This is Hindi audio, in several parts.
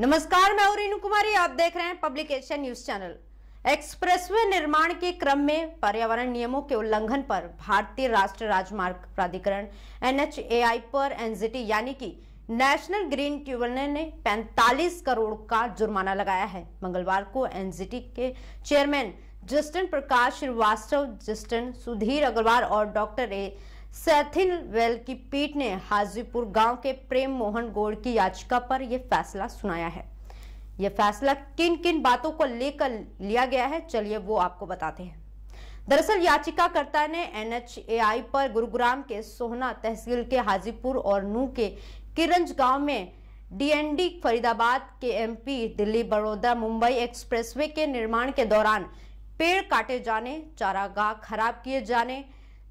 नमस्कार मैं रेणु कुमारी आप देख रहे हैं पब्लिक न्यूज चैनल एक्सप्रेसवे निर्माण के क्रम में पर्यावरण नियमों के उल्लंघन पर भारतीय राष्ट्रीय राजमार्ग प्राधिकरण एनएचएआई पर एनजीटी यानी कि नेशनल ग्रीन ट्रिब्यूनल ने 45 करोड़ का जुर्माना लगाया है मंगलवार को एनजीटी के chairman justice Prakash Shrivastava justice Sudhir Agarwal और डॉक्टर ए सैथिन वेल की पीठ ने हाजीपुर गांव के प्रेम मोहन गोड़ की याचिका पर यह फैसला सुनाया है यह फैसला किन किन बातों को लेकर लिया गया है चलिए वो आपको बताते हैं दरअसल याचिकाकर्ता ने एनएचएआई पर गुरुग्राम के सोहना तहसील के हाजीपुर और नू के किरंज गांव में डीएनडी फरीदाबाद के एमपी दिल्ली बड़ौदा मुंबई एक्सप्रेसवे के निर्माण के दौरान पेड़ काटे जाने चारागाह खराब किए जाने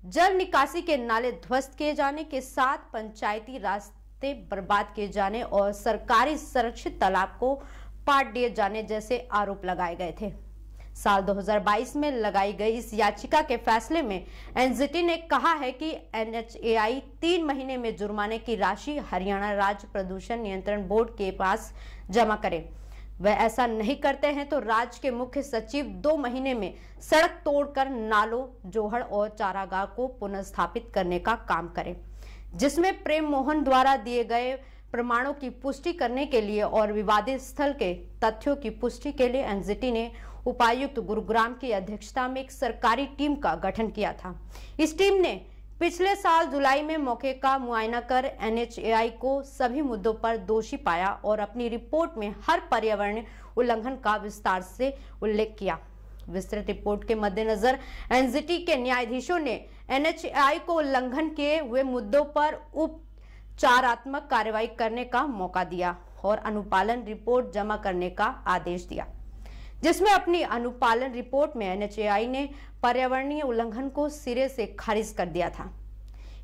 जल निकासी के नाले ध्वस्त किए जाने के साथ पंचायती रास्ते बर्बाद किए जाने और सरकारी संरक्षित तालाब को पाट दिए जाने जैसे आरोप लगाए गए थे साल 2022 में लगाई गई इस याचिका के फैसले में एनजीटी ने कहा है कि एनएचएआई तीन महीने में जुर्माने की राशि हरियाणा राज्य प्रदूषण नियंत्रण बोर्ड के पास जमा करे वह ऐसा नहीं करते हैं तो राज्य के मुख्य सचिव दो महीने में सड़क तोड़कर नालों जोहड़ और चारागाह को पुनर्स्थापित करने का काम करें जिसमें प्रेम मोहन द्वारा दिए गए प्रमाणों की पुष्टि करने के लिए और विवादित स्थल के तथ्यों की पुष्टि के लिए एनजीटी ने उपायुक्त गुरुग्राम की अध्यक्षता में एक सरकारी टीम का गठन किया था इस टीम ने पिछले साल जुलाई में मौके का मुआयना कर एनएचएआई को सभी मुद्दों पर दोषी पाया और अपनी रिपोर्ट में हर पर्यावरण उल्लंघन का विस्तार से उल्लेख किया विस्तृत रिपोर्ट के मद्देनजर एनजीटी के न्यायाधीशों ने एनएचएआई को उल्लंघन किए हुए मुद्दों पर उपचारात्मक कार्रवाई करने का मौका दिया और अनुपालन रिपोर्ट जमा करने का आदेश दिया जिसमें अपनी अनुपालन रिपोर्ट में एनएचएआई ने पर्यावरणीय उल्लंघन को सिरे से खारिज कर दिया था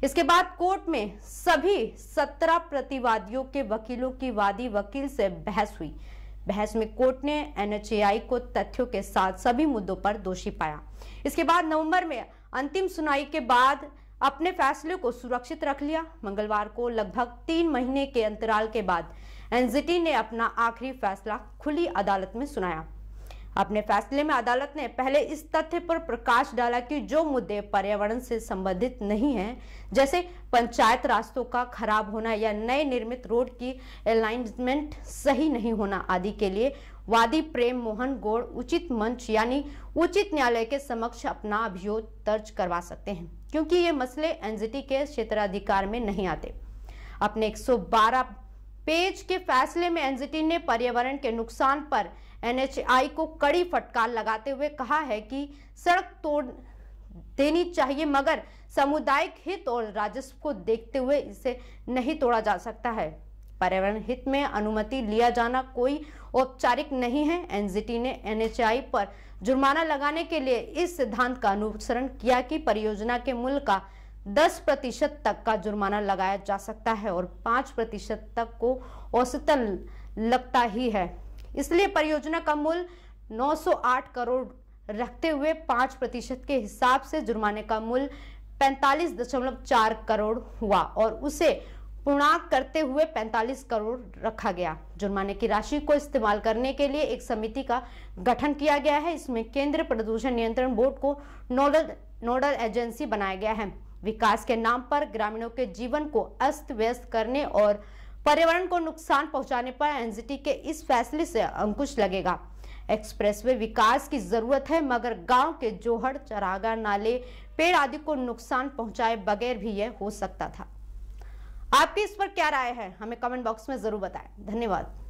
इसके बाद कोर्ट में सभी सत्रह प्रतिवादियों के वकीलों की वादी वकील से बहस हुई बहस में कोर्ट ने एनएचएआई को तथ्यों के साथ सभी मुद्दों पर दोषी पाया इसके बाद नवंबर में अंतिम सुनाई के बाद अपने फैसले को सुरक्षित रख लिया मंगलवार को लगभग तीन महीने के अंतराल के बाद एनजीटी ने अपना आखिरी फैसला खुली अदालत में सुनाया अपने फैसले में अदालत ने पहले इस तथ्य पर प्रकाश डाला कि जो मुद्दे पर्यावरण से संबंधित नहीं हैं जैसे पंचायत रास्तों का खराब होना या नए निर्मित रोड की अलाइनमेंट सही नहीं होना आदि के लिए वादी प्रेम मोहन गोड उचित मंच यानी उचित न्यायालय के समक्ष अपना अभियोग दर्ज करवा सकते हैं क्योंकि ये मसले एनजीटी के क्षेत्राधिकार में नहीं आते अपने 112 पेज के फैसले में एनजीटी ने पर्यावरण के नुकसान पर एनएचआई को कड़ी फटकार लगाते हुए कहा है कि सड़क तोड़ देनी चाहिए मगर सामुदायिक हित और राजस्व को देखते हुए इसे नहीं तोड़ा जा सकता है पर्यावरण हित में अनुमति लिया जाना कोई औपचारिक नहीं है एनजीटी ने एनएचआई पर जुर्माना लगाने के लिए इस सिद्धांत का अनुसरण किया कि परियोजना के मूल्य का 10 प्रतिशत तक का जुर्माना लगाया जा सकता है और 5 प्रतिशत तक को औसतन लगता ही है इसलिए परियोजना का मूल्य 908 करोड़ रखते हुए पांच प्रतिशत के हिसाब से जुर्माने का मूल पैंतालीस दशमलव चार करोड़ हुआ और उसे पूर्णांक करते हुए 45 करोड़ रखा गया जुर्माने की राशि को इस्तेमाल करने के लिए एक समिति का गठन किया गया है इसमें केंद्र प्रदूषण नियंत्रण बोर्ड को नोडल नोडल एजेंसी बनाया गया है विकास के नाम पर ग्रामीणों के जीवन को अस्त व्यस्त करने और पर्यावरण को नुकसान पहुंचाने पर एनजीटी के इस फैसले से अंकुश लगेगा एक्सप्रेसवे विकास की जरूरत है मगर गांव के जोहड़ चरागा नाले पेड़ आदि को नुकसान पहुंचाए बगैर भी यह हो सकता था आपकी इस पर क्या राय है हमें कमेंट बॉक्स में जरूर बताएं धन्यवाद